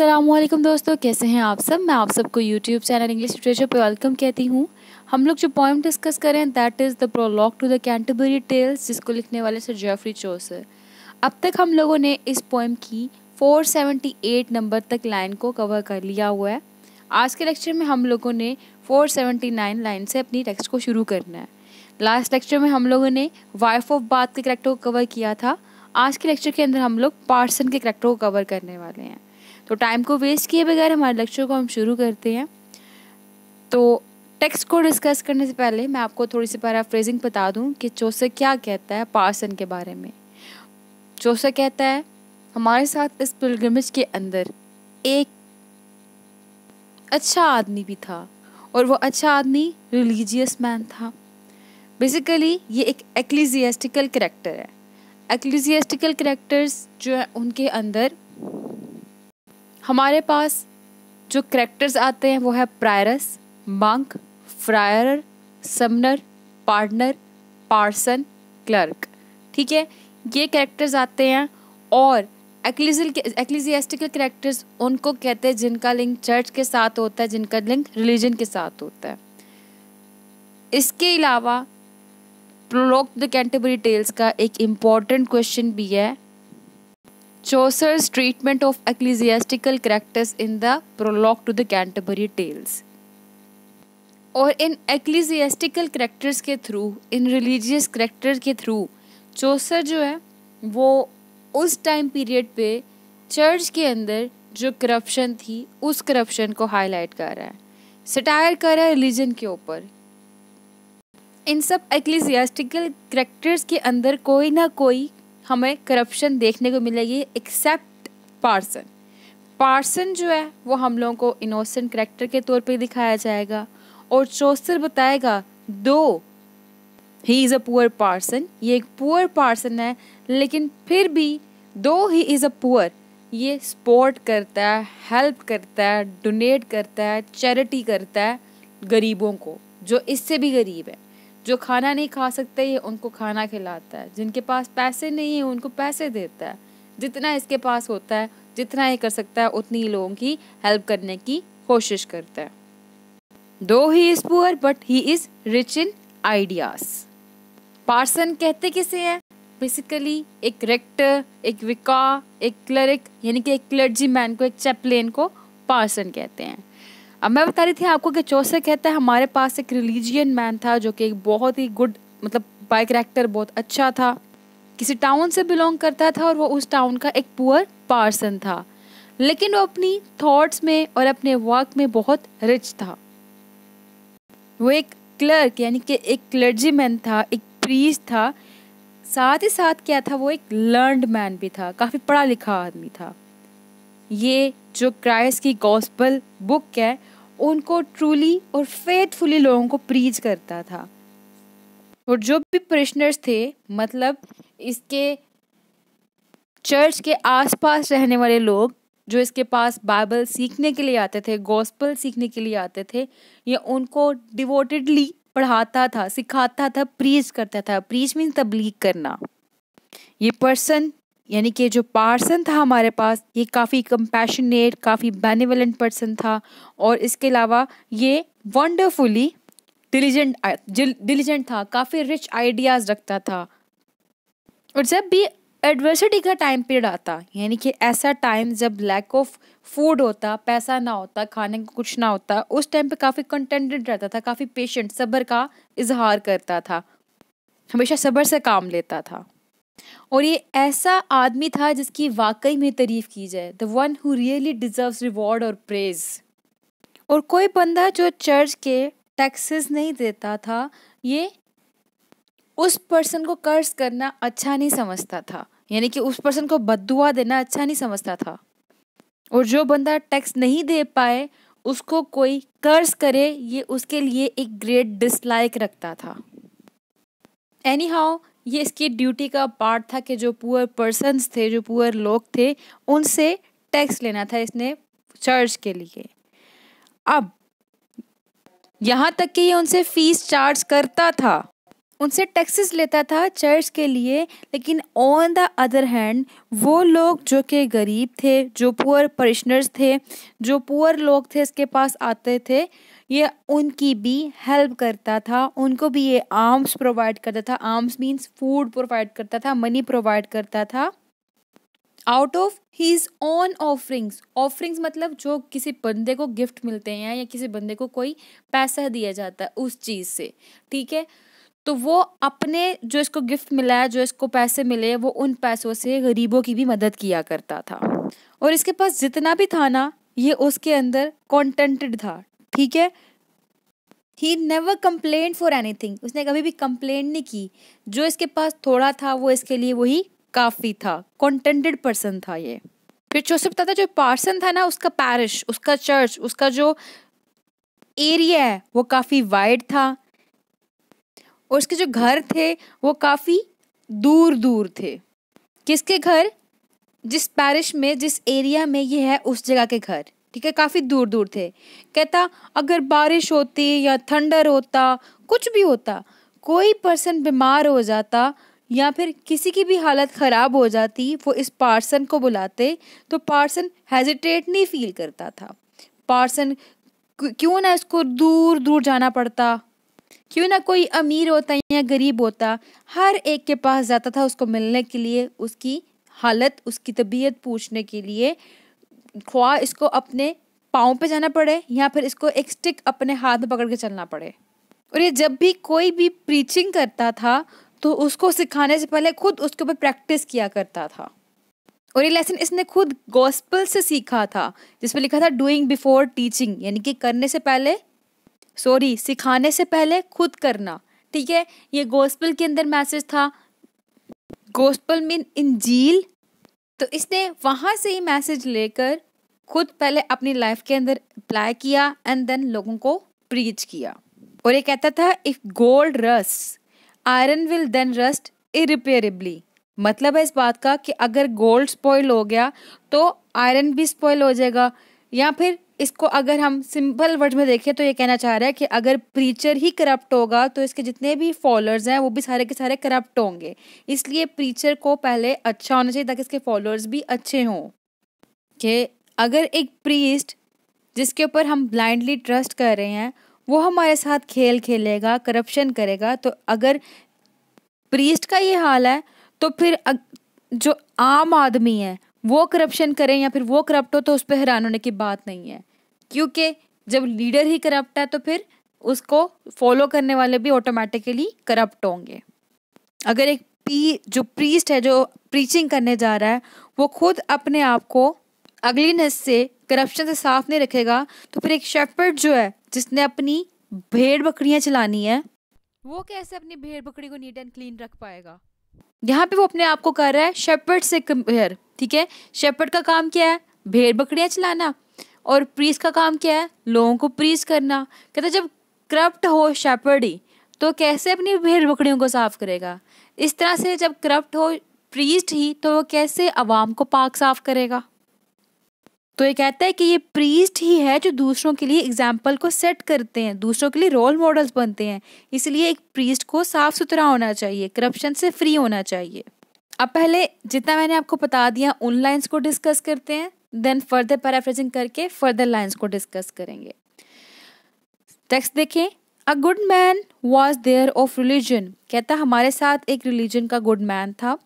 असलम दोस्तों कैसे हैं आप सब मैं आप सबको यूट्यूब चैनल इंग्लिश लिटरेचर पर वेलकम कहती हूँ हम लोग जो पॉइंट डिस्कस करें that is the prologue to the Canterbury Tales जिसको लिखने वाले सर जेफरी चोसर अब तक हम लोगों ने इस पॉइम की 478 नंबर तक लाइन को कवर कर लिया हुआ है आज के लेक्चर में हम लोगों ने 479 लाइन से अपनी टेक्स्ट को शुरू करना है लास्ट लेक्चर में हम लोगों ने वाइफ ऑफ बात के करेक्टर को कवर किया था आज के लेक्चर के अंदर हम लोग पार्सन के करेक्टर को कवर करने वाले हैं तो टाइम को वेस्ट किए बगैर हमारे लेक्चर को हम शुरू करते हैं तो टेक्स्ट को डिस्कस करने से पहले मैं आपको थोड़ी सी फ्रेजिंग बता दूं कि चौसे क्या कहता है पार्सन के बारे में चौसे कहता है हमारे साथ इस पिलग्रमेज के अंदर एक अच्छा आदमी भी था और वो अच्छा आदमी रिलीजियस मैन था बेसिकली ये एक एक्लिजियास्टिकल करेक्टर है एक्लिजियास्टिकल करेक्टर्स जो है उनके अंदर हमारे पास जो करेक्टर्स आते हैं वो है prioress monk friar summoner partner parson clerk ठीक है ये करेक्टर्स आते हैं और एक्लिजियस्टिकल करेक्टर्स उनको कहते हैं जिनका लिंक चर्च के साथ होता है जिनका लिंक रिलीजन के साथ होता है इसके अलावा प्रोलोक द कैंटेबरी टेल्स का एक इम्पॉर्टेंट क्वेश्चन भी है Chaucer's treatment of ecclesiastical characters in the prologue to the Canterbury Tales. और इन ecclesiastical characters के थ्रू इन religious characters के थ्रू चोसर जो है वो उस टाइम पीरियड पे चर्च के अंदर जो करप्शन थी उस करप्शन को हाईलाइट कर रहा है सटायर कर रहा है रिलीजन के ऊपर इन सब एक्लिजियास्टिकल करेक्टर्स के अंदर कोई ना कोई हमें करप्शन देखने को मिलेगी एक्सेप्ट पार्सन पार्सन जो है वो हम लोगों को इनोसेंट करेक्टर के तौर पे दिखाया जाएगा और चौसर बताएगा though he is a poor parson ये एक पुअर पार्सन है लेकिन फिर भी though he is a poor ये सपोर्ट करता है हेल्प करता है डोनेट करता है चैरिटी करता है गरीबों को जो इससे भी गरीब है जो खाना नहीं खा सकते ये उनको खाना खिलाता है जिनके पास पैसे नहीं है उनको पैसे देता है जितना इसके पास होता है जितना ये कर सकता है उतनी लोगों की हेल्प करने की कोशिश करता है though he is poor but he is rich in ideas parson कहते किसे हैं बेसिकली एक रेक्टर एक विका एक क्लरिक यानी कि एक क्लर्जी मैन को एक चैपलेन को पार्सन कहते हैं अब मैं बता रही थी आपको कि चौसे कहता है हमारे पास एक रिलीजियन मैन था जो कि एक बहुत ही गुड मतलब बाई करेक्टर बहुत अच्छा था किसी टाउन से बिलोंग करता था और वो उस टाउन का एक पुअर पार्सन था लेकिन वो अपनी थॉट्स में और अपने वर्क में बहुत रिच था वो एक क्लर्क यानी कि एक क्लर्जी मैन था एक प्रीस था साथ ही साथ क्या था वो एक लर्नड मैन भी था काफ़ी पढ़ा लिखा आदमी था ये जो क्राइस्ट की गॉस्पल बुक है उनको ट्रूली और फेथफुली लोगों को प्रीज करता था और जो भी प्रिश्नर्स थे मतलब इसके चर्च के आसपास रहने वाले लोग जो इसके पास बाइबल सीखने के लिए आते थे गॉस्पल सीखने के लिए आते थे ये उनको डिवोटेडली पढ़ाता था सिखाता था प्रीज करता था प्रीज मीन तबलीग करना ये पर्सन यानी कि जो पार्सन था हमारे पास ये काफ़ी कंपैशनेट काफ़ी बेनिवलेंट पर्सन था और इसके अलावा ये वंडरफुली डिलीजेंट डिलीजेंट था काफ़ी रिच आइडियाज़ रखता था और जब भी एडवर्सिटी का टाइम पीरियड आता यानी कि ऐसा टाइम जब लैक ऑफ फूड होता पैसा ना होता खाने को कुछ ना होता उस टाइम पे काफ़ी कंटेंटेड रहता था काफ़ी पेशेंट सब्र का इजहार करता था हमेशा सब्र से काम लेता था और ये ऐसा आदमी था जिसकी वाकई में तारीफ की जाए the one who really deserve reward और प्रेज और कोई बंदा जो चर्च के टैक्सेस नहीं देता था ये उस पर्सन को कर्ज करना अच्छा नहीं समझता था यानी कि उस पर्सन को बदुआ देना अच्छा नहीं समझता था और जो बंदा टैक्स नहीं दे पाए उसको कोई कर्ज करे ये उसके लिए एक ग्रेट डिसलाइक रखता था एनी हाउ ये इसकी ड्यूटी का पार्ट था कि जो पुअर पर्सनस थे जो पुअर लोग थे उनसे टैक्स लेना था इसने चर्च के लिए अब यहाँ तक कि ये उनसे फीस चार्ज करता था उनसे टैक्सेस लेता था चर्च के लिए लेकिन ऑन द अदर हैंड वो लोग जो कि गरीब थे जो पुअर परिश्नर्स थे जो पुअर लोग थे इसके पास आते थे ये उनकी भी हेल्प करता था उनको भी ये आर्म्स प्रोवाइड करता था आर्म्स मीन्स फूड प्रोवाइड करता था मनी प्रोवाइड करता था out of his own offerings offerings मतलब जो किसी बंदे को गिफ्ट मिलते हैं या किसी बंदे को कोई पैसा दिया जाता है उस चीज़ से ठीक है तो वो अपने जो इसको गिफ्ट मिला है जो इसको पैसे मिले वो उन पैसों से गरीबों की भी मदद किया करता था और इसके पास जितना भी था ना ये उसके अंदर कॉन्टेंटेड था ठीक है he never complain for anything उसने कभी भी कंप्लेन नहीं की जो इसके पास थोड़ा था वो इसके लिए वही काफ़ी था कॉन्टेंटेड पर्सन था ये फिर जोसेफ था जो पार्सन था ना उसका पैरिश उसका चर्च उसका जो एरिया है वो काफ़ी वाइड था और उसके जो घर थे वो काफ़ी दूर दूर थे किसके घर जिस पैरिश में जिस एरिया में ये है उस जगह के घर ठीक है काफ़ी दूर दूर थे कहता अगर बारिश होती या थंडर होता कुछ भी होता कोई पर्सन बीमार हो जाता या फिर किसी की भी हालत ख़राब हो जाती वो इस पार्सन को बुलाते तो पार्सन हेजिटेट नहीं फील करता था पार्सन क्यों ना इसको दूर दूर जाना पड़ता क्यों ना कोई अमीर होता या गरीब होता हर एक के पास जाता था उसको मिलने के लिए उसकी हालत उसकी तबीयत पूछने के लिए ख्वा इसको अपने पाँव पे जाना पड़े या फिर इसको एक स्टिक अपने हाथ में पकड़ के चलना पड़े और ये जब भी कोई भी प्रीचिंग करता था तो उसको सिखाने से पहले खुद उसके ऊपर प्रैक्टिस किया करता था और ये लेसन इसने खुद गॉस्पल से सीखा था जिसमें लिखा था डूइंग बिफोर टीचिंग यानी कि करने से पहले सॉरी सिखाने से पहले खुद करना ठीक है ये गॉस्पल के अंदर मैसेज था गॉस्पल मीन इंजील तो इसने वहाँ से ही मैसेज लेकर खुद पहले अपनी लाइफ के अंदर अप्लाई किया एंड देन लोगों को प्रीच किया और ये कहता था if gold rust iron will then rust irreparably मतलब है इस बात का कि अगर गोल्ड स्पॉइल हो गया तो आयरन भी स्पॉइल हो जाएगा या फिर इसको अगर हम सिंपल वर्ड में देखें तो ये कहना चाह रहा है कि अगर प्रीचर ही करप्ट होगा तो इसके जितने भी फॉलोअर्स हैं वो भी सारे के सारे करप्ट होंगे इसलिए प्रीचर को पहले अच्छा होना चाहिए ताकि इसके फॉलोअर्स भी अच्छे हों कि अगर एक प्रीस्ट जिसके ऊपर हम ब्लाइंडली ट्रस्ट कर रहे हैं वो हमारे साथ खेल खेलेगा करप्शन करेगा तो अगर प्रीस्ट का ये हाल है तो फिर जो आम आदमी है वो करप्शन करें या फिर वो करप्ट हो तो उस पर हैरान होने की बात नहीं है क्योंकि जब लीडर ही करप्ट है तो फिर उसको फॉलो करने वाले भी ऑटोमेटिकली करप्ट होंगे अगर एक पी जो प्रीस्ट है जो प्रीचिंग करने जा रहा है वो खुद अपने आप को अगलीनेस से करप्शन से साफ नहीं रखेगा तो फिर एक शेफर्ड जो है जिसने अपनी भेड़ बकरियां चलानी है वो कैसे अपनी भेड़ बकरी को नीट एंड क्लीन रख पाएगा यहाँ पे वो अपने आप को कर रहा है शेपर्ड से कंपेयर ठीक है शेपर्ड का काम क्या है भेड़ बकरियां चलाना और प्रीस का काम क्या है लोगों को प्रीस करना कहते जब करप्ट हो शेपर्डी तो कैसे अपनी भेड़ बकरियों को साफ करेगा इस तरह से जब करप्ट हो प्रीस्ट ही तो वो कैसे अवाम को पाक साफ करेगा तो ये कहता है कि ये प्रीस्ट ही है जो दूसरों के लिए एग्जाम्पल को सेट करते हैं दूसरों के लिए रोल मॉडल्स बनते हैं इसलिए एक प्रीस्ट को साफ सुथरा होना चाहिए करप्शन से फ्री होना चाहिए अब पहले जितना मैंने आपको बता दिया उन लाइन्स को डिस्कस करते हैं देन फर्दर पैराफ्रेजिंग करके फर्दर लाइन्स को डिस्कस करेंगे टेक्स्ट देखें a good man was there of religion कहता हमारे साथ एक रिलीजन का गुड मैन था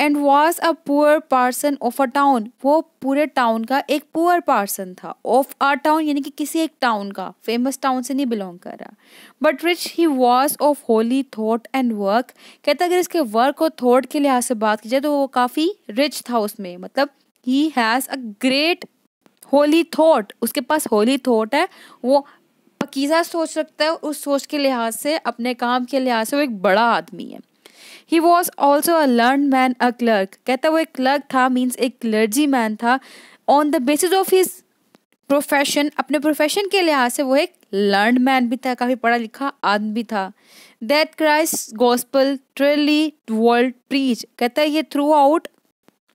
and was a poor parson of a town वो पूरे टाउन का एक पुअर पार्सन था ऑफ अ टाउन यानी कि किसी एक टाउन का फेमस टाउन से नहीं बिलोंग कर रहा but rich he was of holy thought and work कहता अगर इसके वर्क और थॉट के लिहाज से बात की जाए तो वो काफ़ी रिच था उसमें मतलब he has a great holy thought उसके पास होली थॉट है वो पकीज़ा सोच रखता है उस सोच के लिहाज से अपने काम के लिहाज से वो एक बड़ा आदमी है he was also a learn man a clerk कहता वो एक क्लर्क था मीन्स एक क्लर्जी मैन था on the basis of his profession अपने प्रोफेशन के लिहाज से वो एक लर्न मैन भी था काफ़ी पढ़ा लिखा आदमी भी था that Christ gospel truly would preach कहता है ये थ्रू आउट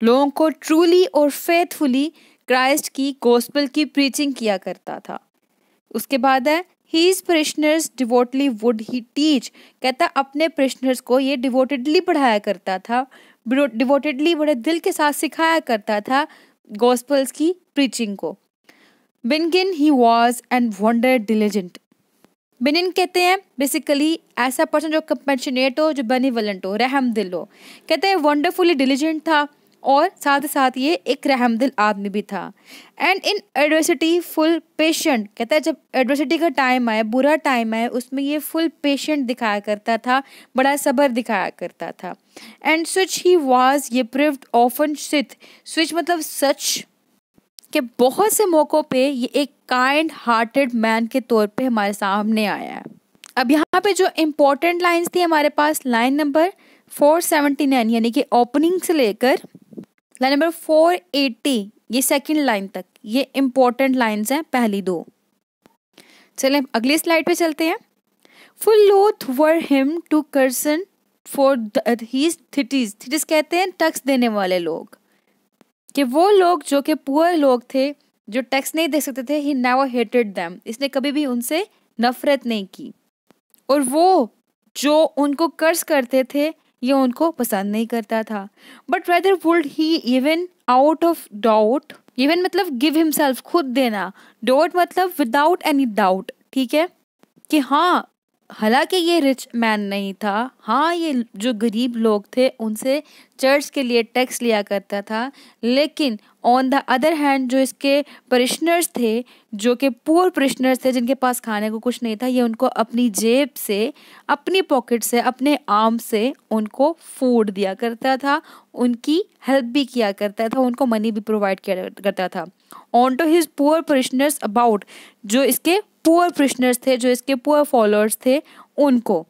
लोगों को ट्रूली और फेथफुली क्राइस्ट की गोस्पल की प्रीचिंग किया करता था उसके बाद है his parishioners devoutly would he teach कहता अपने प्रिश्नर्स को ये डिवोटेडली पढ़ाया करता था डिवोटेडली बड़े दिल के साथ सिखाया करता था गोस्पल्स की प्रीचिंग को benign he was and wonder diligent benign कहते हैं बेसिकली ऐसा पर्सन जो कंपेशनेट हो जो बेनिवलेंट हो रहम दिल हो कहते हैं वंडरफुली डिलीजेंट था और साथ ही साथ ये एक रहमदिल आदमी भी था and in adversity full patient कहता है जब एडवर्सिटी का टाइम आया बुरा टाइम आया उसमें ये फुल पेशेंट दिखाया करता था बड़ा सब्र दिखाया करता था एंड सच ही वाज ये प्रिव्ड ऑफन सिथ स्विच मतलब सच के बहुत से मौक़ों पे ये एक काइंड हार्टेड मैन के तौर पे हमारे सामने आया है अब यहाँ पे जो इम्पोर्टेंट लाइंस थी हमारे पास लाइन नंबर 479 यानी कि ओपनिंग से लेकर लाइन नंबर फोर एटी ये सेकंड लाइन तक ये इंपॉर्टेंट लाइंस हैं पहली दो चले अगली स्लाइड पे चलते हैं full loath were him to cursen for his tithes tithes कहते हैं टक्स देने वाले लोग कि वो लोग जो कि पुअर लोग थे जो टैक्स नहीं दे सकते थे ही नेवर हेटेड दैम इसने कभी भी उनसे नफरत नहीं की और वो जो उनको कर्ज करते थे ये उनको पसंद नहीं करता था but whether would he even out of doubt even मतलब गिव हिमसेल्फ खुद देना डाउट मतलब विदाउट एनी डाउट ठीक है कि हाँ हालांकि ये रिच मैन नहीं था हाँ ये जो गरीब लोग थे उनसे चर्च के लिए टैक्स लिया करता था लेकिन ऑन द अदर हैंड जो इसके परिश्नर्स थे जो कि पुअर परिश्नर्स थे जिनके पास खाने को कुछ नहीं था ये उनको अपनी जेब से अपनी पॉकेट से अपने आर्म से उनको फूड दिया करता था उनकी हेल्प भी किया करता था उनको मनी भी प्रोवाइड किया करता था on to his poor parishioners about जो इसके पुअर प्रिश्नर्स थे जो इसके पुअर फॉलोअर्स थे उनको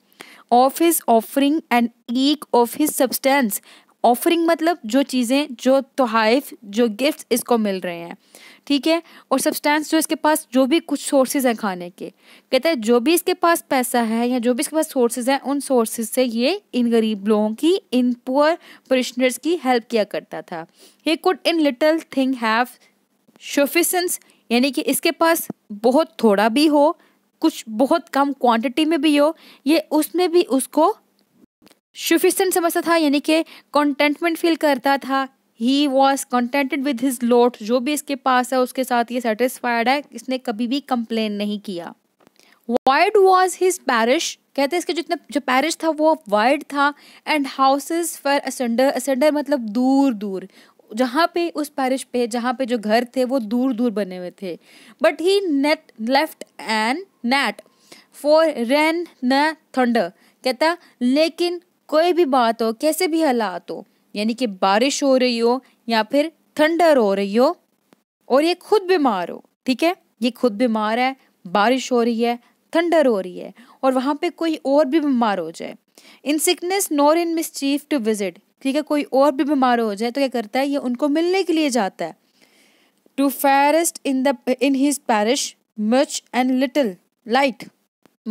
of his offering and eke of his substance offering मतलब जो चीज़ें जो तोहफ जो गिफ्ट इसको मिल रहे हैं ठीक है और सब्सटेंस जो इसके पास जो भी कुछ सोर्सेज हैं खाने के कहते हैं जो भी इसके पास पैसा है या जो भी इसके पास सोर्सेज हैं उन सोर्सेज से ये इन गरीब लोगों की इन पुअर परिश्नर्स की हेल्प किया करता था he could in little thing have suffisance यानी कि इसके पास बहुत थोड़ा भी हो कुछ बहुत कम क्वांटिटी में भी हो ये उसमें भी उसको सफिशेंट समझता था यानी कि कंटेंटमेंट फील करता था he was contented with his lot जो भी इसके पास है उसके साथ ये सेटिस्फाइड है इसने कभी भी कंप्लेन नहीं किया वाइड वॉज हिज पैरिश कहते हैं इसके जितने जो पैरिश था वो वाइड था and houses far asunder asunder मतलब दूर दूर जहाँ पे उस पैरिश पे जहाँ पे जो घर थे वो दूर दूर बने हुए थे but he not left and not for rain nor thunder कहता लेकिन कोई भी बात हो कैसे भी हालात हो यानी कि बारिश हो रही हो या फिर थंडर हो रही हो और ये खुद बीमार हो ठीक है ये खुद बीमार है बारिश हो रही है थंडर हो रही है और वहाँ पे कोई और भी बीमार हो जाए in sickness nor in mischief to visit ठीक है कोई और भी बीमार हो जाए तो क्या करता है ये उनको मिलने के लिए जाता है to farthest in the in his parish much and little light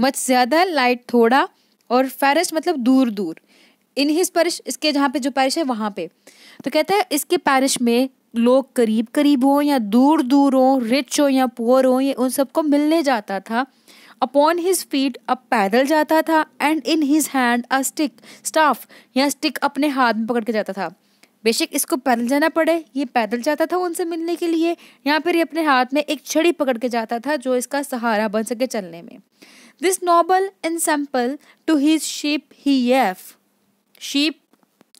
much ज़्यादा लाइट थोड़ा और फेरेस्ट मतलब दूर दूर इन हिज पैरिश इसके जहाँ पे जो पैरिश है वहाँ पे तो कहता है इसके पैरिश में लोग करीब करीब हों या दूर दूर हों रिच हों या पुअर हों ये उन सबको मिलने जाता था अपॉन हिज फीट अब पैदल जाता था and in his hand a stick staff या स्टिक अपने हाथ में पकड़ के जाता था बेशक इसको पैदल जाना पड़े ये पैदल जाता था उनसे मिलने के लिए या फिर ये अपने हाथ में एक छड़ी पकड़ के जाता था जो इसका सहारा बन सके चलने में this noble and sample to his ship he एफ शीप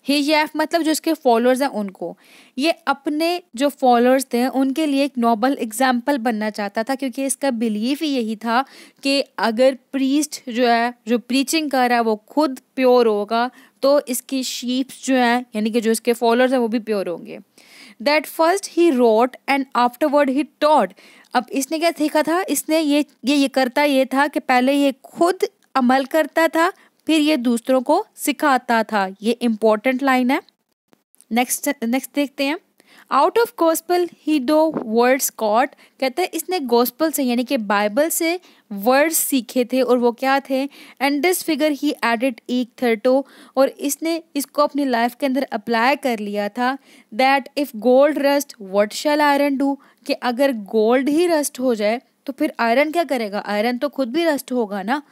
ही याफ मतलब जो इसके फॉलोअर्स हैं उनको ये अपने जो फॉलोअर्स थे उनके लिए एक नॉबल एग्जाम्पल बनना चाहता था क्योंकि इसका बिलीफ ही यही था कि अगर प्रीस्ट जो है जो प्रीचिंग कर रहा है वो खुद प्योर होगा तो इसकी शीप्स जो हैं यानी कि जो इसके फॉलोअर्स हैं वो भी प्योर होंगे that first he wrote and afterward he taught अब इसने क्या सीखा था इसने ये ये ये करता ये था कि पहले ये खुद अमल करता था फिर ये दूसरों को सिखाता था ये इम्पोर्टेंट लाइन है नेक्स्ट नेक्स्ट देखते हैं आउट ऑफ गोस्पल ही दो वर्ड्स कॉट कहते हैं इसने गोस्पल से यानी कि बाइबल से वर्ड्स सीखे थे और वो क्या थे and this figure he added एक थर्टो और इसने इसको अपनी लाइफ के अंदर अप्लाई कर लिया था that if gold rust what shall iron do कि अगर गोल्ड ही रस्ट हो जाए तो फिर आयरन क्या करेगा आयरन तो खुद भी रस्ट होगा ना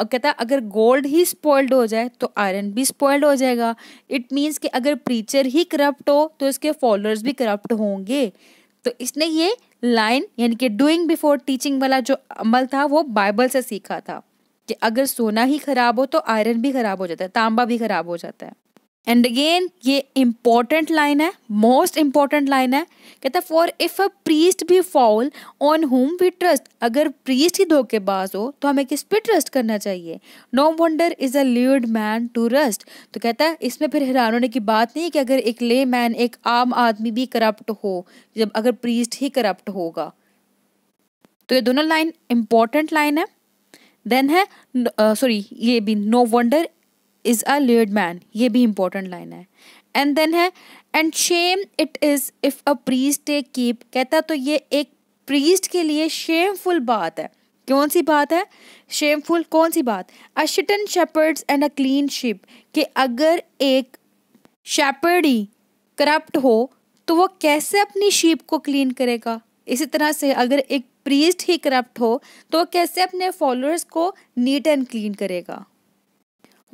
और कहता है अगर गोल्ड ही स्पॉइल्ड हो जाए तो आयरन भी स्पॉइल्ड हो जाएगा इट मीन्स कि अगर प्रीचर ही करप्ट हो तो इसके फॉलोअर्स भी करप्ट होंगे तो इसने ये लाइन यानी कि डूइंग बिफोर टीचिंग वाला जो अमल था वो बाइबल से सीखा था कि अगर सोना ही खराब हो तो आयरन भी खराब हो जाता है तांबा भी खराब हो जाता है एंड अगेन ये इम्पॉर्टेंट लाइन है मोस्ट इम्पॉर्टेंट लाइन है कहता है for if a priest be foul on whom we trust अगर प्रीस्ट ही धोखेबाज हो तो हमें किस पे ट्रस्ट करना चाहिए no wonder is a lewd man to rust तो कहता है इसमें फिर हैरान होने की बात नहीं कि अगर एक ले मैन एक आम आदमी भी करप्ट हो जब अगर प्रीस्ट ही करप्ट होगा तो ये दोनों लाइन इम्पॉर्टेंट लाइन है देन है सॉरी uh, ये भी no wonder is a lewd man ये भी इंपॉर्टेंट लाइन है एंड देन है and shame it is if a priest take keep कहता तो ये एक प्रीस्ट के लिए शेमफुल बात है कौन सी बात है शेमफुल कौन सी बात a shitten shepherds and a clean ship कि अगर एक शेपर्ड ही करप्ट हो तो वो कैसे अपनी शिप को क्लीन करेगा इसी तरह से अगर एक प्रीस्ट ही करप्ट हो तो वो कैसे अपने फॉलोअर्स को नीट एंड क्लीन करेगा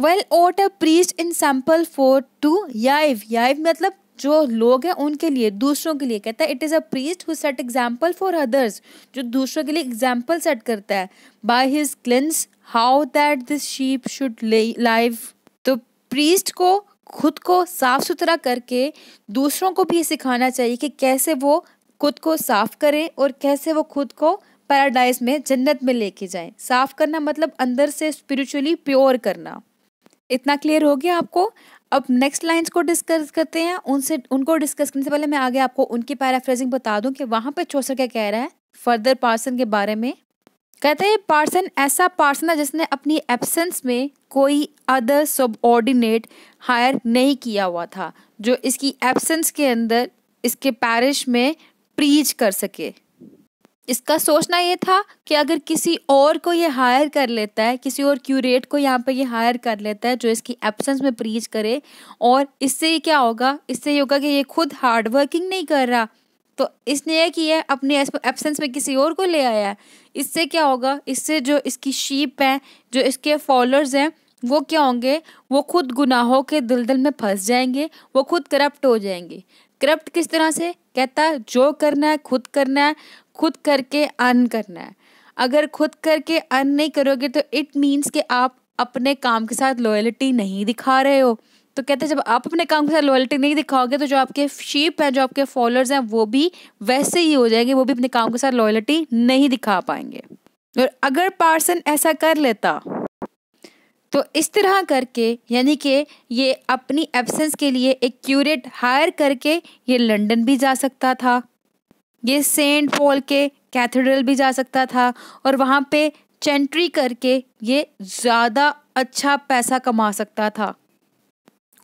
well ought a priest in sample for to yive yive मतलब जो लोग हैं उनके लिए दूसरों के लिए कहता है it is a priest who set example for others जो दूसरों के लिए एग्जाम्पल सेट करता है by his cleanness how that this sheep should live तो प्रीस्ट को खुद को साफ सुथरा करके दूसरों को भी सिखाना चाहिए कि कैसे वो खुद को साफ करें और कैसे वो खुद को पैराडाइज में जन्नत में लेके जाएं साफ करना मतलब अंदर से स्पिरिचुअली प्योर करना इतना क्लियर हो गया आपको अब नेक्स्ट लाइंस को डिस्कस करते हैं उनसे उनको डिस्कस करने से पहले मैं आगे आपको उनकी पैराफ्रेजिंग बता दूं कि वहाँ पे चौसर क्या कह रहा है फर्दर पार्सन के बारे में कहते हैं पार्सन ऐसा पार्सन है जिसने अपनी एब्सेंस में कोई अदर सब ऑर्डिनेट हायर नहीं किया हुआ था जो इसकी एब्सेंस के अंदर इसके पैरिश में प्रीच कर सके इसका सोचना ये था कि अगर किसी और को ये हायर कर लेता है किसी और क्यूरेट को यहाँ पर ये हायर कर लेता है जो इसकी एब्सेंस में प्रीच करे और इससे ये क्या होगा इससे ये होगा कि ये खुद हार्ड वर्किंग नहीं कर रहा तो इसने यह किया अपने एब्सेंस में किसी और को ले आया है इससे क्या होगा इससे जो इसकी शीप हैं जो इसके फॉलोअर्स हैं वो क्या होंगे वो खुद गुनाहों के दलदल में फंस जाएंगे वो खुद करप्ट हो जाएंगे करप्ट किस तरह से कहता है जो करना है खुद करना है खुद करके अर्न करना है अगर खुद करके अर्न नहीं करोगे तो इट मीन्स कि आप अपने काम के साथ लॉयल्टी नहीं दिखा रहे हो तो कहते हैं जब आप अपने काम के साथ लॉयल्टी नहीं दिखाओगे तो जो आपके शीप हैं जो आपके फॉलोअर्स हैं वो भी वैसे ही हो जाएंगे वो भी अपने काम के साथ लॉयल्टी नहीं दिखा पाएंगे और अगर पार्सन ऐसा कर लेता तो इस तरह करके यानी कि ये अपनी एब्सेंस के लिए एक क्यूरेट हायर करके ये लंदन भी जा सकता था ये सेंट पॉल के कैथेड्रल भी जा सकता था और वहाँ पे चेंट्री करके ये ज़्यादा अच्छा पैसा कमा सकता था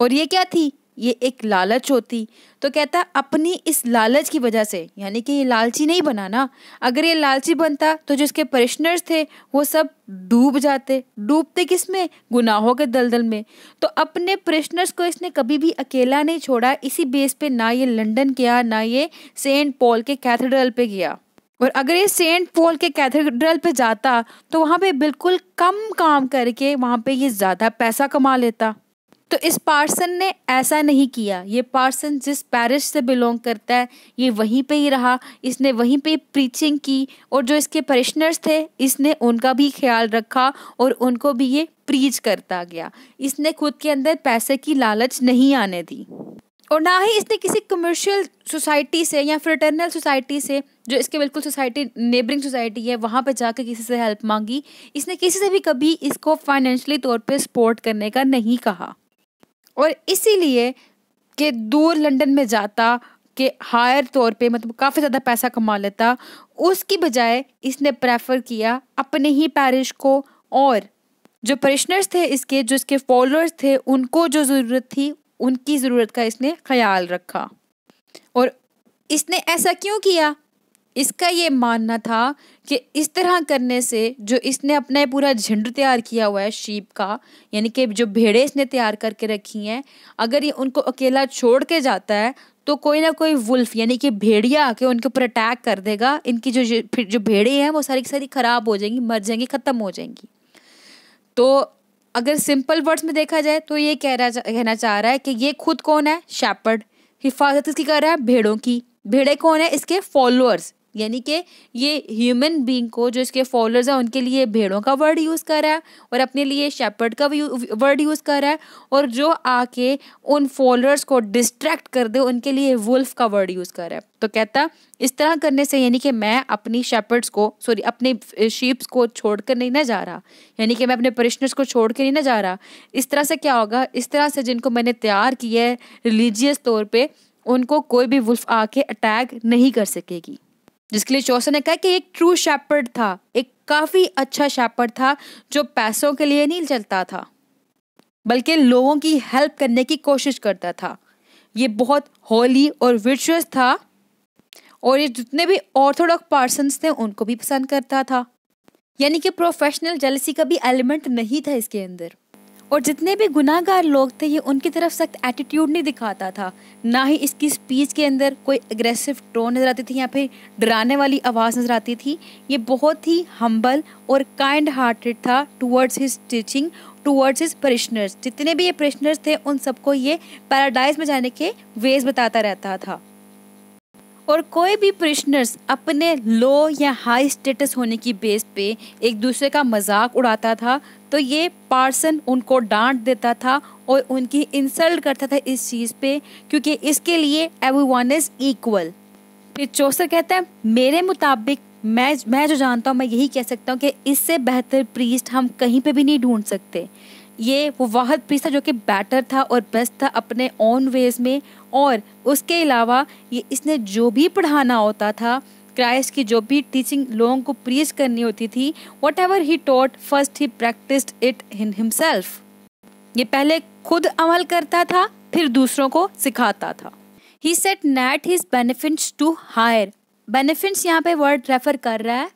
और ये क्या थी ये एक लालच होती तो कहता अपनी इस लालच की वजह से यानी कि ये लालची नहीं बना ना अगर ये लालची बनता तो जो इसके परिश्नर्स थे वो सब डूब जाते डूबते किस में गुनाहों के दलदल में तो अपने परिश्नर्स को इसने कभी भी अकेला नहीं छोड़ा इसी बेस पे ना ये लंदन गया ना ये सेंट पॉल के कैथेड्रल पे गया और अगर ये सेंट पॉल के कैथेड्रल पे जाता तो वहाँ पे बिल्कुल कम काम करके वहाँ पे ये ज़्यादा पैसा कमा लेता तो इस पार्सन ने ऐसा नहीं किया ये पार्सन जिस पैरिश से बिलोंग करता है ये वहीं पे ही रहा इसने वहीं पे प्रीचिंग की और जो इसके परिश्नर्स थे इसने उनका भी ख्याल रखा और उनको भी ये प्रीच करता गया इसने खुद के अंदर पैसे की लालच नहीं आने दी और ना ही इसने किसी कमर्शियल सोसाइटी से या फ्रटर्नल सोसाइटी से जो इसके बिल्कुल सोसाइटी नेबरिंग सोसाइटी है वहाँ पर जाकर किसी से हेल्प मांगी इसने किसी से भी कभी इसको फाइनेंशियली तौर पे सपोर्ट करने का नहीं कहा और इसीलिए कि दूर लंदन में जाता के हायर तौर पे मतलब काफ़ी ज़्यादा पैसा कमा लेता उसकी बजाय इसने प्रेफर किया अपने ही पैरिश को और जो परिश्नर्स थे इसके जो इसके फॉलोअर्स थे उनको जो ज़रूरत थी उनकी ज़रूरत का इसने ख्याल रखा और इसने ऐसा क्यों किया इसका ये मानना था कि इस तरह करने से जो इसने अपना पूरा झुंड तैयार किया हुआ है शीप का यानी कि जो भेड़े इसने तैयार करके रखी हैं अगर ये उनको अकेला छोड़ के जाता है तो कोई ना कोई वुल्फ यानी कि भेड़िया आके उनके ऊपर अटैक कर देगा इनकी जो जो भेड़े हैं वो सारी की सारी ख़राब हो जाएंगी मर जाएंगी ख़त्म हो जाएंगी तो अगर सिंपल वर्ड्स में देखा जाए तो ये कह रहा कहना चाह रहा है कि ये खुद कौन है शैपर्ड हिफाजत इसकी कर रहा है भेड़ों की भेड़े कौन है इसके फॉलोअर्स यानी कि ये ह्यूमन बींग को जो इसके फॉलोअर्स हैं उनके लिए भेड़ों का वर्ड यूज़ कर रहा है और अपने लिए शेपर्ड का भी वर्ड यूज़ कर रहा है और जो आके उन फॉलोअर्स को डिस्ट्रैक्ट कर दे उनके लिए वुल्फ का वर्ड यूज़ कर रहा है तो कहता इस तरह करने से यानी कि मैं अपनी शेपर्ड्स को सॉरी अपने शीप्स को छोड़ कर नहीं ना जा रहा यानी कि मैं अपने परिश्नर्स को छोड़ कर नहीं ना जा रहा इस तरह से क्या होगा इस तरह से जिनको मैंने तैयार किया है रिलीजियस तौर पर उनको कोई भी वुल्फ आके अटैक नहीं कर सकेगी जिसके लिए चौसन ने कहा कि एक ट्रू शैपर्ड था एक काफ़ी अच्छा शैपर्ड था जो पैसों के लिए नहीं चलता था बल्कि लोगों की हेल्प करने की कोशिश करता था ये बहुत होली और विचुअस था और ये जितने भी ऑर्थोडॉक्स पार्सन्स थे उनको भी पसंद करता था यानी कि प्रोफेशनल जेलसी का भी एलिमेंट नहीं था इसके अंदर और जितने भी गुनाहगार लोग थे ये उनकी तरफ सख्त एटीट्यूड नहीं दिखाता था ना ही इसकी स्पीच के अंदर कोई अग्रेसिव टोन नज़र आती थी या फिर डराने वाली आवाज़ नज़र आती थी ये बहुत ही हम्बल और काइंड हार्टेड था towards his teaching towards his parishioners जितने भी ये परिश्नर्स थे उन सबको ये पैराडाइज में जाने के वेज बताता रहता था और कोई भी प्रिश्नर्स अपने लो या हाई स्टेटस होने की बेस पे एक दूसरे का मजाक उड़ाता था तो ये पार्सन उनको डांट देता था और उनकी इंसल्ट करता था इस चीज़ पे क्योंकि इसके लिए एवरी वन इज़ इक्वल फिर चौसर कहता है मेरे मुताबिक मैं मैं जो जानता हूँ मैं यही कह सकता हूँ कि इससे बेहतर प्रीस्ट हम कहीं पे भी नहीं ढूंढ सकते ये वो वाहद प्रीस्ट था जो कि बेटर था और बेस्ट था अपने ओन वेज में और उसके अलावा ये इसने जो भी पढ़ाना होता था क्राइस्ट की जो भी टीचिंग लोगों को प्रीच करनी होती थी what ever he taught first he practice it in himself ये पहले खुद अमल करता था फिर दूसरों को सिखाता था he set not his benefits to hire benefits यहाँ पे वर्ड रेफर कर रहा है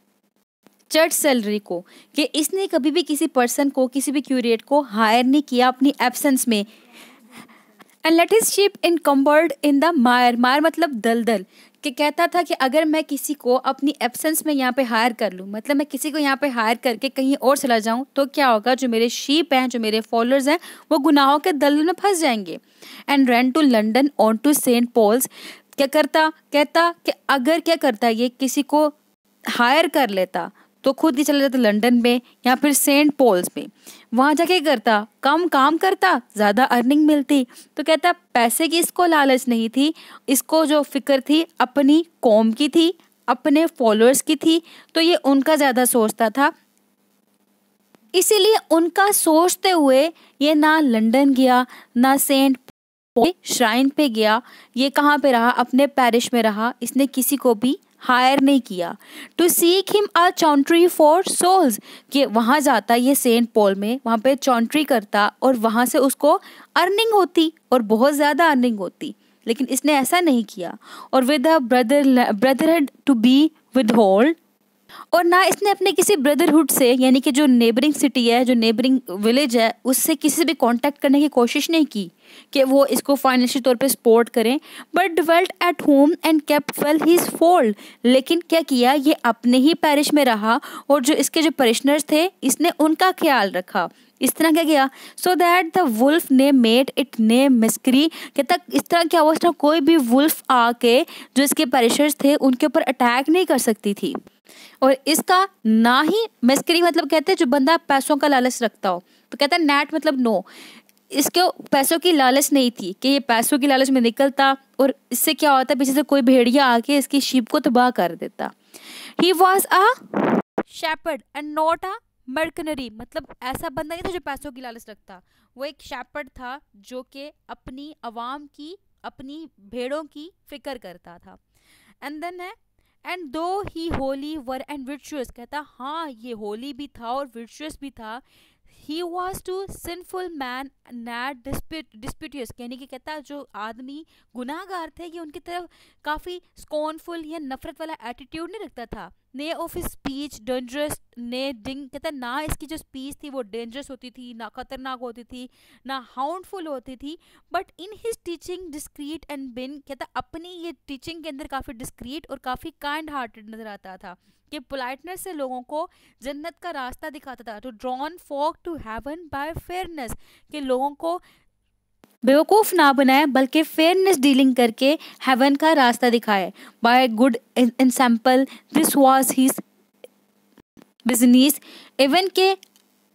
चर्च सैलरी को कि इसने कभी भी किसी पर्सन को किसी भी क्यूरेट को हायर नहीं किया अपनी एब्सेंस में and let his ship cumbered in the mire mire मतलब दलदल कि कहता था कि अगर मैं किसी को अपनी एब्सेंस में यहाँ पे हायर कर लूँ मतलब मैं किसी को यहाँ पे हायर करके कहीं और चला जाऊँ तो क्या होगा जो मेरे शीप हैं जो मेरे फॉलोअर्स हैं वो गुनाहों के दलदल में फंस जाएंगे and run to London on to Saint Paul's क्या करता कहता कि अगर क्या करता ये किसी को हायर कर लेता तो खुद ही चला जाते लंदन में या फिर सेंट पॉल्स में वहाँ जाके करता कम काम करता ज़्यादा अर्निंग मिलती तो कहता पैसे की इसको लालच नहीं थी इसको जो फिक्र थी अपनी कौम की थी अपने फॉलोअर्स की थी तो ये उनका ज़्यादा सोचता था इसीलिए उनका सोचते हुए ये ना लंदन गया ना सेंट श्राइन पे गया ये कहाँ पे रहा अपने पेरिस में रहा इसने किसी को भी हायर नहीं किया to seek him a chantry for souls कि वहाँ जाता ये सेंट पॉल में वहाँ पे चौंट्री करता और वहाँ से उसको अर्निंग होती और बहुत ज़्यादा अर्निंग होती लेकिन इसने ऐसा नहीं किया और with a brother brotherhood to be विद होल्ड और ना इसने अपने किसी ब्रदरहुड से यानी कि जो नेबरिंग सिटी है जो नेबरिंग विलेज है उससे किसी से भी कांटेक्ट करने की कोशिश नहीं की कि वो इसको फाइनेंशियल तौर पे सपोर्ट करें but dwelt at home and kept well his fold लेकिन क्या किया ये अपने ही पैरिश में रहा और जो इसके जो परिश्नर्स थे इसने उनका ख्याल रखा इस तरह क्या किया so that the wolf ne made it ne miscarry कहता इस तरह क्या हुआ इस तरह कोई भी वुल्फ आके जो इसके परेशर्स थे उनके ऊपर अटैक नहीं कर सकती थी और इसका ना ही मिस्क्री मतलब कहते हैं जो बंदा पैसों का लालच रखता हो तो कहता है नेट मतलब नो इसके पैसों की लालच नहीं थी कि ये पैसों की लालच में निकलता और इससे क्या होता पीछे से कोई भेड़िया आके इसकी शिप को तबाह कर देता he was a shepherd and not a mercenary मतलब ऐसा बंदा नहीं था जो पैसों की लालच रखता वो एक शैपर्ड था जो कि अपनी आवाम की अपनी भेड़ों की फिक्र करता था एंड देन है एंड दो ही होली वर एंड विचुअस कहता हाँ ये होली भी था और विचुअस भी था he was to sinful man not despitous यानी कि कहता जो आदमी गुनाहगार थे ये उनकी तरफ काफ़ी स्कॉनफुल या नफरत वाला एटीट्यूड नहीं रखता था ने ऑफ स्पीच डेंजरस ने डिंग कहते हैं ना इसकी जो स्पीच थी वो डेंजरस होती थी ना खतरनाक होती थी ना हाउंडफुल होती थी but in his teaching discreet and benign कहता अपनी ये टीचिंग के अंदर काफ़ी डिस्क्रीट और काफ़ी काइंड हार्टेड नज़र आता था कि पोलाइटनेस से लोगों को जन्नत का रास्ता दिखाता था तो drawn folk to heaven by fairness कि लोगों को बेवकूफ़ ना बनाए बल्कि फेयरनेस डीलिंग करके हेवन का रास्ता दिखाए by good example this was his business even के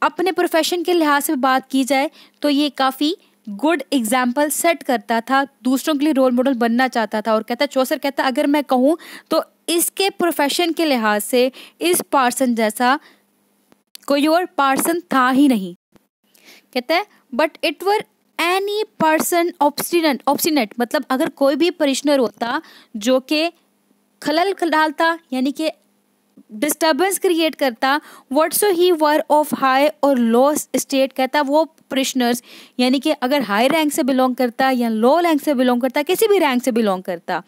अपने प्रोफेशन के लिहाज से बात की जाए तो ये काफ़ी गुड एग्जाम्पल सेट करता था दूसरों के लिए रोल मॉडल बनना चाहता था और कहता चौसर कहता अगर मैं कहूँ तो इसके प्रोफेशन के लिहाज से इस पार्सन जैसा कोई और पार्सन था ही नहीं कहता है but it were any person obstinate obstinate मतलब अगर कोई भी परिश्नर होता जो कि खलल डालता यानी कि डिस्टर्बेंस क्रिएट करता what so he were of high और लो स्टेट कहता वो प्रिशनर्स यानी कि अगर हाई रैंक से बिलोंग करता या लो रैंक से बिलोंग करता किसी भी रैंक से बिलोंग करता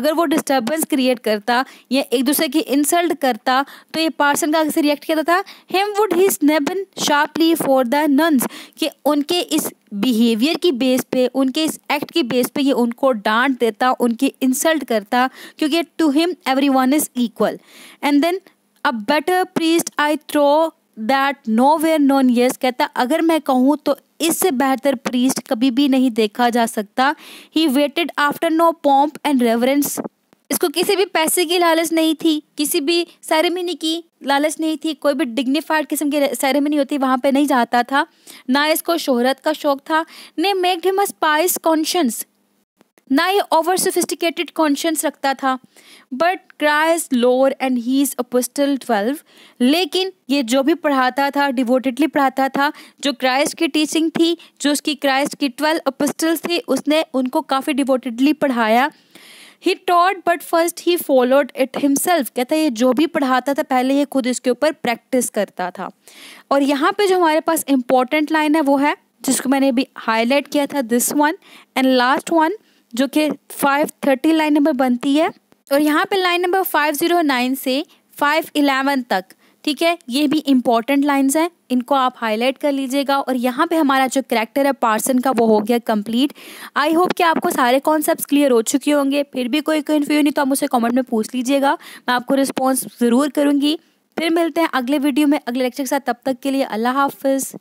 अगर वो डिस्टर्बेंस क्रिएट करता या एक दूसरे की इंसल्ट करता तो ये पार्सन का कैसे रिएक्ट कहता था हेम वुड ही नेबन शार्पली फॉर द नन्स कि उनके इस बिहेवियर की बेस पे उनके इस एक्ट की बेस पे ये उनको डांट देता उनकी इंसल्ट करता क्योंकि to him every one is equal and then a better priest I trow that no where none is कहता अगर मैं कहूँ तो इससे बेहतर प्रीस्ट कभी भी नहीं देखा जा सकता he waited after no pomp and reverence इसको किसी भी पैसे की लालच नहीं थी किसी भी सेरेमनी की लालच नहीं थी कोई भी डिग्निफाइड किस्म की सेरेमनी होती वहाँ पे नहीं जाता था ना इसको शोहरत का शौक था ne make him a spice conscience ना ये ओवर सोफिस्टिकेटेड कॉन्शंस रखता था but Christ lore and he is apostle twelve लेकिन ये जो भी पढ़ाता था डिवोटेडली पढ़ाता था जो क्राइस्ट की टीचिंग थी जो उसकी क्राइस्ट की ट्वेल्व अपोस्टल्स थी उसने उनको काफ़ी डिवोटेडली पढ़ाया he taught but first he followed it himself कहता है ये जो भी पढ़ाता था पहले ये खुद इसके ऊपर प्रैक्टिस करता था और यहाँ पे जो हमारे पास इम्पोर्टेंट लाइन है वो है जिसको मैंने अभी हाईलाइट किया था this one and last one जो कि फाइव थर्टी लाइन नंबर बनती है और यहाँ पे line number five zero nine से फाइव इलेवन तक ठीक है ये भी इंपॉर्टेंट लाइंस हैं इनको आप हाईलाइट कर लीजिएगा और यहाँ पे हमारा जो करेक्टर है पार्सन का वो हो गया कंप्लीट आई होप कि आपको सारे कॉन्सेप्ट्स क्लियर हो चुके होंगे फिर भी कोई कन्फ्यूज नहीं तो आप मुझसे कमेंट में पूछ लीजिएगा मैं आपको रिस्पॉन्स ज़रूर करूँगी फिर मिलते हैं अगले वीडियो में अगले लेक्चर के साथ तब तक के लिए अल्लाह हाफिज़